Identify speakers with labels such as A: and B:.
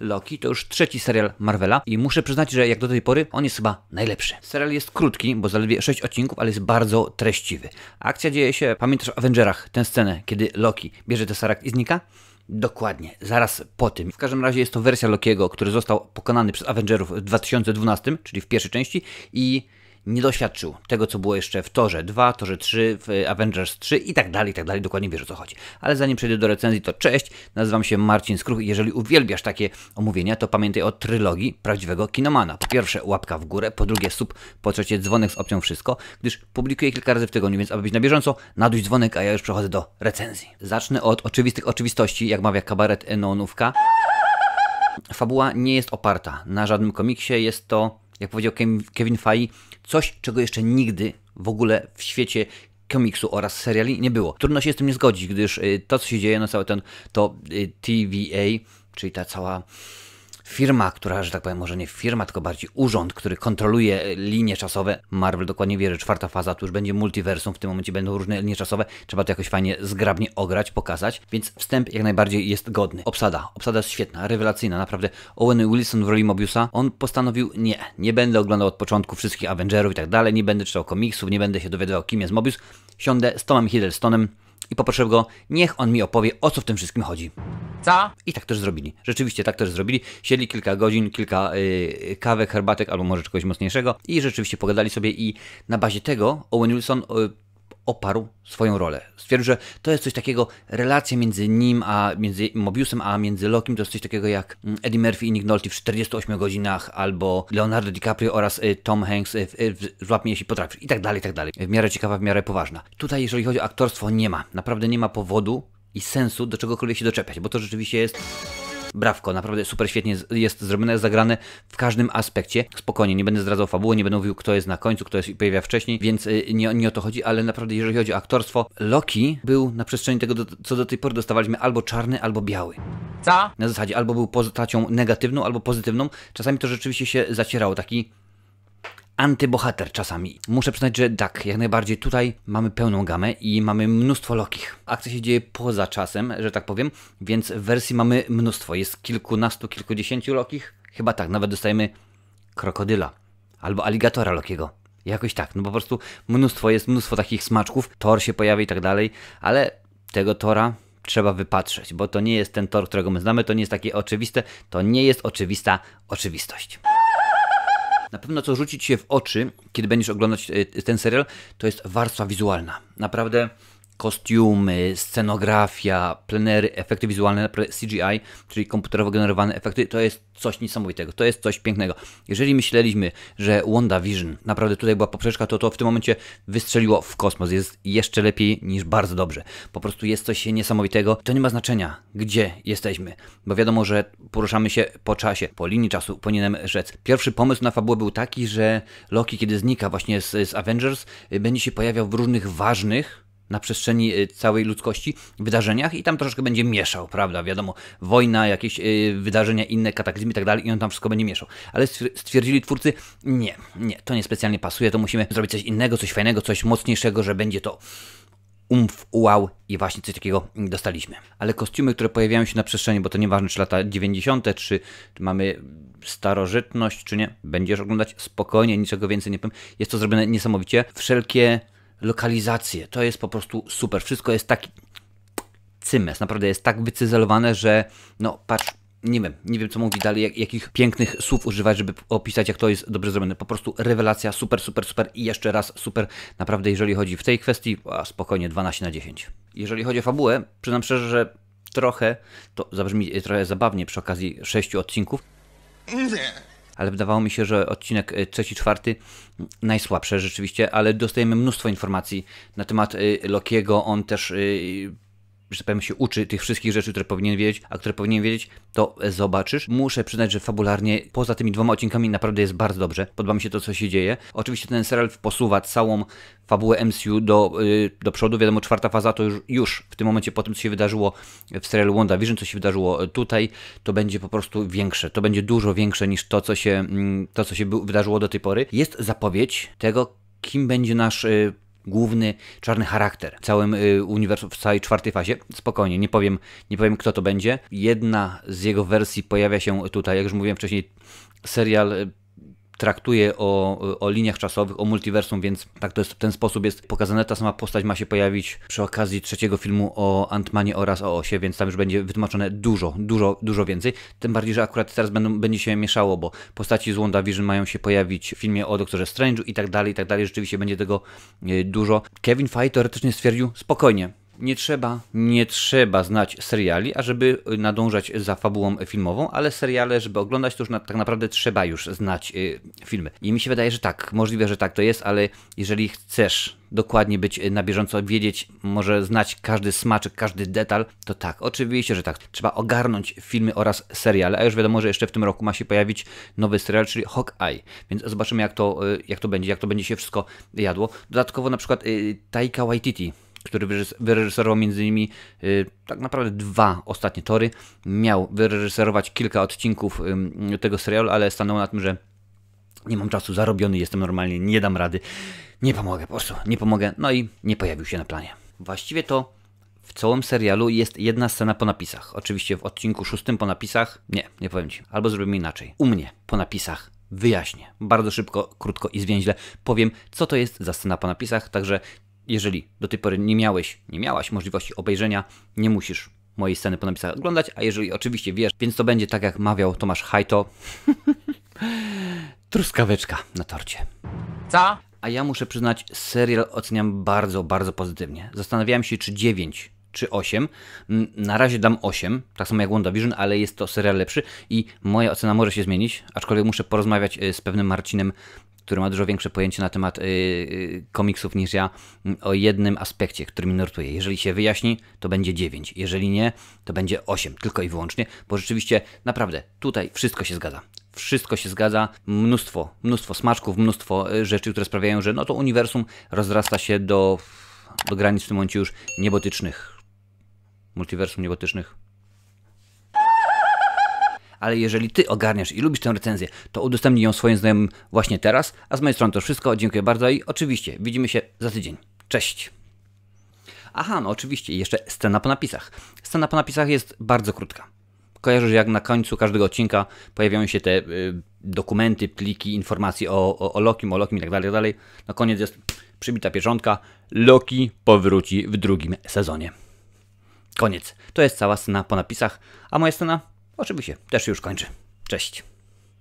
A: Loki to już trzeci serial Marvela i muszę przyznać, że jak do tej pory on jest chyba najlepszy. Serial jest krótki, bo zaledwie 6 odcinków, ale jest bardzo treściwy. Akcja dzieje się, pamiętasz w Avengerach tę scenę, kiedy Loki bierze Tesseract i znika? Dokładnie, zaraz po tym. W każdym razie jest to wersja Lokiego, który został pokonany przez Avengerów w 2012, czyli w pierwszej części i nie doświadczył tego, co było jeszcze w Torze 2, Torze 3, w e, Avengers 3 i tak dalej, i tak dalej. Dokładnie wiesz o co chodzi. Ale zanim przejdę do recenzji, to cześć, nazywam się Marcin Skruch i jeżeli uwielbiasz takie omówienia, to pamiętaj o trylogii prawdziwego kinomana. Po pierwsze łapka w górę, po drugie sub, po trzecie dzwonek z opcją wszystko, gdyż publikuję kilka razy w tygodniu, więc aby być na bieżąco, naduj dzwonek, a ja już przechodzę do recenzji. Zacznę od oczywistych oczywistości, jak mawia kabaret Enonówka. Fabuła nie jest oparta na żadnym komiksie, jest to jak powiedział Kevin Feige, coś, czego jeszcze nigdy w ogóle w świecie komiksu oraz seriali nie było. Trudno się z tym nie zgodzić, gdyż y, to, co się dzieje na no, cały ten, to y, TVA, czyli ta cała firma, która, że tak powiem, może nie firma, tylko bardziej urząd, który kontroluje linie czasowe. Marvel dokładnie wie, że czwarta faza to już będzie multiversum, w tym momencie będą różne linie czasowe. Trzeba to jakoś fajnie, zgrabnie ograć, pokazać, więc wstęp jak najbardziej jest godny. Obsada, obsada jest świetna, rewelacyjna, naprawdę. Owen Wilson w roli Mobiusa, on postanowił, nie, nie będę oglądał od początku wszystkich Avengerów i tak dalej, nie będę czytał komiksów, nie będę się dowiadywał, kim jest Mobius. Siądę z Tomem Hiddlestonem i poproszę go, niech on mi opowie, o co w tym wszystkim chodzi. Co? I tak też zrobili. Rzeczywiście tak też zrobili. Siedli kilka godzin, kilka yy, kawek, herbatek albo może czegoś mocniejszego i rzeczywiście pogadali sobie i na bazie tego Owen Wilson yy, oparł swoją rolę. Stwierdził, że to jest coś takiego, relacja między nim a między Mobiusem, a między Lokim to jest coś takiego jak mm, Eddie Murphy i Nick Nolte w 48 godzinach, albo Leonardo DiCaprio oraz y, Tom Hanks y, y, w, w Złap mnie jeśli potrafisz i tak dalej, i tak dalej. W miarę ciekawa, w miarę poważna. Tutaj jeżeli chodzi o aktorstwo, nie ma. Naprawdę nie ma powodu, i sensu do czegokolwiek się doczepiać, bo to rzeczywiście jest brawko, naprawdę super świetnie jest zrobione, jest zagrane w każdym aspekcie. Spokojnie, nie będę zdradzał fabuły, nie będę mówił kto jest na końcu, kto się pojawia wcześniej, więc y, nie, nie o to chodzi, ale naprawdę jeżeli chodzi o aktorstwo, Loki był na przestrzeni tego, co do tej pory dostawaliśmy albo czarny, albo biały. Co? Na zasadzie albo był postacią negatywną, albo pozytywną. Czasami to rzeczywiście się zacierało, taki antybohater czasami. Muszę przyznać, że tak, jak najbardziej tutaj mamy pełną gamę i mamy mnóstwo Lokich. Akcja się dzieje poza czasem, że tak powiem, więc wersji mamy mnóstwo. Jest kilkunastu, kilkudziesięciu Lokich. Chyba tak, nawet dostajemy krokodyla albo aligatora Lokiego. Jakoś tak, no po prostu mnóstwo jest, mnóstwo takich smaczków. Tor się pojawia i tak dalej, ale tego Tora trzeba wypatrzeć, bo to nie jest ten Tor, którego my znamy, to nie jest takie oczywiste, to nie jest oczywista oczywistość. Na pewno co rzucić się w oczy, kiedy będziesz oglądać e, ten serial, to jest warstwa wizualna. Naprawdę kostiumy, scenografia, plenery, efekty wizualne, CGI, czyli komputerowo generowane efekty, to jest coś niesamowitego, to jest coś pięknego. Jeżeli myśleliśmy, że WandaVision naprawdę tutaj była poprzeczka, to to w tym momencie wystrzeliło w kosmos, jest jeszcze lepiej niż bardzo dobrze. Po prostu jest coś niesamowitego, to nie ma znaczenia, gdzie jesteśmy, bo wiadomo, że poruszamy się po czasie, po linii czasu, powinienem rzec. Pierwszy pomysł na fabułę był taki, że Loki, kiedy znika właśnie z, z Avengers, y, będzie się pojawiał w różnych ważnych na przestrzeni y, całej ludzkości wydarzeniach i tam troszeczkę będzie mieszał, prawda? Wiadomo, wojna, jakieś y, wydarzenia inne, kataklizmy i tak dalej i on tam wszystko będzie mieszał. Ale stwierdzili twórcy, nie, nie, to nie specjalnie pasuje, to musimy zrobić coś innego, coś fajnego, coś mocniejszego, że będzie to umf, wow i właśnie coś takiego dostaliśmy. Ale kostiumy, które pojawiają się na przestrzeni, bo to nieważne czy lata 90., czy, czy mamy starożytność, czy nie, będziesz oglądać spokojnie, niczego więcej nie powiem. Jest to zrobione niesamowicie. Wszelkie lokalizacje. To jest po prostu super. Wszystko jest tak cymes. Naprawdę jest tak wycyzelowane, że no patrz, nie wiem, nie wiem co mówić dalej, jak, jakich pięknych słów używać, żeby opisać, jak to jest dobrze zrobione. Po prostu rewelacja, super, super, super i jeszcze raz super. Naprawdę, jeżeli chodzi w tej kwestii, a spokojnie 12 na 10. Jeżeli chodzi o fabułę, przyznam szczerze, że trochę, to zabrzmi e, trochę zabawnie przy okazji sześciu odcinków. Nie ale wydawało mi się, że odcinek y, trzeci, czwarty mm, najsłabsze rzeczywiście, ale dostajemy mnóstwo informacji na temat y, Lokiego. On też y, że powiem, się uczy tych wszystkich rzeczy, które powinien wiedzieć, a które powinien wiedzieć, to e, zobaczysz. Muszę przyznać, że fabularnie poza tymi dwoma odcinkami naprawdę jest bardzo dobrze. Podoba mi się to, co się dzieje. Oczywiście ten serial posuwa całą fabułę MCU do, yy, do przodu. Wiadomo, czwarta faza to już, już w tym momencie po tym, co się wydarzyło w serialu WandaVision, co się wydarzyło e, tutaj, to będzie po prostu większe. To będzie dużo większe niż to, co się, yy, to, co się wydarzyło do tej pory. Jest zapowiedź tego, kim będzie nasz... Yy, główny czarny charakter w całym y, uniwersum, w całej czwartej fazie. Spokojnie, nie powiem, nie powiem kto to będzie. Jedna z jego wersji pojawia się tutaj, jak już mówiłem wcześniej, serial y, traktuje o, o liniach czasowych, o multiversum, więc tak to jest, w ten sposób jest pokazane. Ta sama postać ma się pojawić przy okazji trzeciego filmu o Antmanie oraz o Osie, więc tam już będzie wytłumaczone dużo, dużo, dużo więcej. Tym bardziej, że akurat teraz będą, będzie się mieszało, bo postaci z WandaVision mają się pojawić w filmie o Doktorze Strange'u i tak dalej, i tak dalej. Rzeczywiście będzie tego e, dużo. Kevin Feige teoretycznie stwierdził, spokojnie, nie trzeba, nie trzeba znać seriali, ażeby y, nadążać za fabułą filmową, ale seriale, żeby oglądać, to już na, tak naprawdę trzeba już znać y, filmy. I mi się wydaje, że tak, możliwe, że tak to jest, ale jeżeli chcesz dokładnie być y, na bieżąco, wiedzieć, może znać każdy smaczek, każdy detal, to tak, oczywiście, że tak. Trzeba ogarnąć filmy oraz seriale, a już wiadomo, że jeszcze w tym roku ma się pojawić nowy serial, czyli Hawkeye, więc zobaczymy jak to, y, jak to będzie, jak to będzie się wszystko jadło. Dodatkowo na przykład y, Taika Waititi, który wyreżyserował m.in. Y, tak naprawdę dwa ostatnie tory. Miał wyreżyserować kilka odcinków tego serialu, ale stanął na tym, że nie mam czasu, zarobiony jestem normalnie, nie dam rady, nie pomogę po prostu, nie pomogę, no i nie pojawił się na planie. Właściwie to w całym serialu jest jedna scena po napisach. Oczywiście w odcinku szóstym po napisach, nie, nie powiem Ci, albo zrobimy inaczej. U mnie po napisach wyjaśnię. Bardzo szybko, krótko i zwięźle powiem, co to jest za scena po napisach, także jeżeli do tej pory nie miałeś, nie miałaś możliwości obejrzenia, nie musisz mojej sceny po napisach oglądać, a jeżeli oczywiście wiesz, więc to będzie tak jak mawiał Tomasz Hajto, truskaweczka na torcie. Co? A ja muszę przyznać, serial oceniam bardzo, bardzo pozytywnie. Zastanawiałem się, czy 9 czy 8. Mm, na razie dam 8, tak samo jak WandaVision, ale jest to serial lepszy i moja ocena może się zmienić, aczkolwiek muszę porozmawiać y, z pewnym Marcinem który ma dużo większe pojęcie na temat y, y, komiksów niż ja, mm, o jednym aspekcie, który mi nurtuje. Jeżeli się wyjaśni, to będzie 9, jeżeli nie, to będzie 8, tylko i wyłącznie, bo rzeczywiście naprawdę tutaj wszystko się zgadza wszystko się zgadza, mnóstwo, mnóstwo smaczków, mnóstwo y, rzeczy, które sprawiają, że no to uniwersum rozrasta się do, do granic w tym momencie już niebotycznych. Multiversum niebotycznych ale jeżeli Ty ogarniasz i lubisz tę recenzję, to udostępnij ją swoim znajomym właśnie teraz, a z mojej strony to wszystko, dziękuję bardzo i oczywiście widzimy się za tydzień. Cześć! Aha, no oczywiście, jeszcze scena po napisach. Scena po napisach jest bardzo krótka. Kojarzysz, jak na końcu każdego odcinka pojawiają się te y, dokumenty, pliki, informacje o, o, o Lokim, o Lokim i tak dalej, tak dalej. Na koniec jest przybita pieczątka. Loki powróci w drugim sezonie. Koniec. To jest cała scena po napisach, a moja scena Oczywiście, też już kończę. Cześć.